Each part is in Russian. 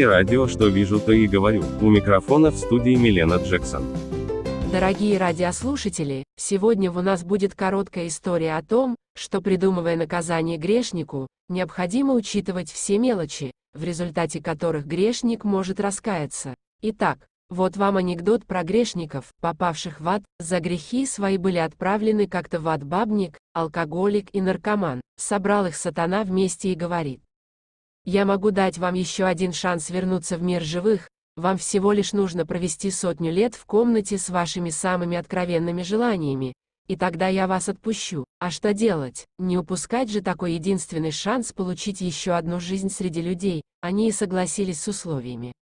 и радио «Что вижу, то и говорю». У микрофона в студии Милена Джексон. Дорогие радиослушатели, сегодня у нас будет короткая история о том, что придумывая наказание грешнику, необходимо учитывать все мелочи, в результате которых грешник может раскаяться. Итак, вот вам анекдот про грешников, попавших в ад, за грехи свои были отправлены как-то в ад бабник, алкоголик и наркоман. Собрал их сатана вместе и говорит, я могу дать вам еще один шанс вернуться в мир живых, вам всего лишь нужно провести сотню лет в комнате с вашими самыми откровенными желаниями, и тогда я вас отпущу. А что делать? Не упускать же такой единственный шанс получить еще одну жизнь среди людей, они и согласились с условиями.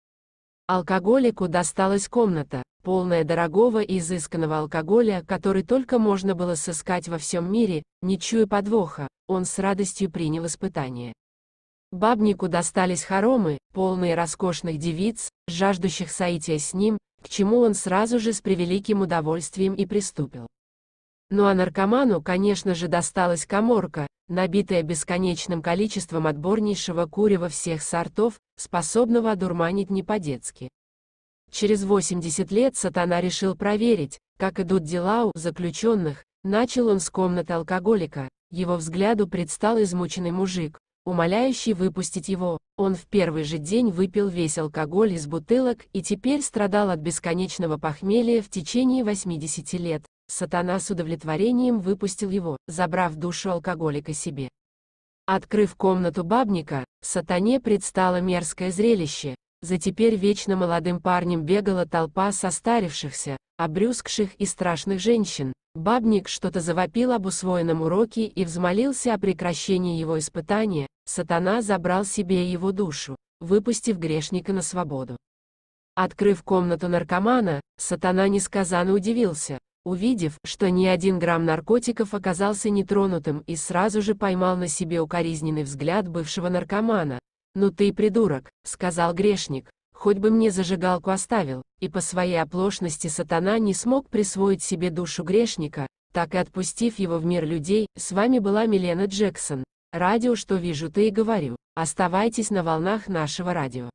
Алкоголику досталась комната, полная дорогого и изысканного алкоголя, который только можно было сыскать во всем мире, не чуя подвоха, он с радостью принял испытание. Бабнику достались хоромы, полные роскошных девиц, жаждущих соития с ним, к чему он сразу же с превеликим удовольствием и приступил. Ну а наркоману, конечно же, досталась коморка, набитая бесконечным количеством отборнейшего курева всех сортов, способного одурманить не по-детски. Через 80 лет сатана решил проверить, как идут дела у заключенных, начал он с комнаты алкоголика, его взгляду предстал измученный мужик, умоляющий выпустить его. Он в первый же день выпил весь алкоголь из бутылок и теперь страдал от бесконечного похмелья в течение 80 лет. Сатана с удовлетворением выпустил его, забрав душу алкоголика себе. Открыв комнату бабника, сатане предстало мерзкое зрелище. За теперь вечно молодым парнем бегала толпа состарившихся, обрюзгших и страшных женщин. Бабник что-то завопил об усвоенном уроке и взмолился о прекращении его испытания, сатана забрал себе его душу, выпустив грешника на свободу. Открыв комнату наркомана, сатана несказанно удивился, увидев, что ни один грамм наркотиков оказался нетронутым и сразу же поймал на себе укоризненный взгляд бывшего наркомана. «Ну ты придурок», — сказал грешник, — «хоть бы мне зажигалку оставил», и по своей оплошности сатана не смог присвоить себе душу грешника, так и отпустив его в мир людей, с вами была Милена Джексон радио «Что вижу, то и говорю». Оставайтесь на волнах нашего радио.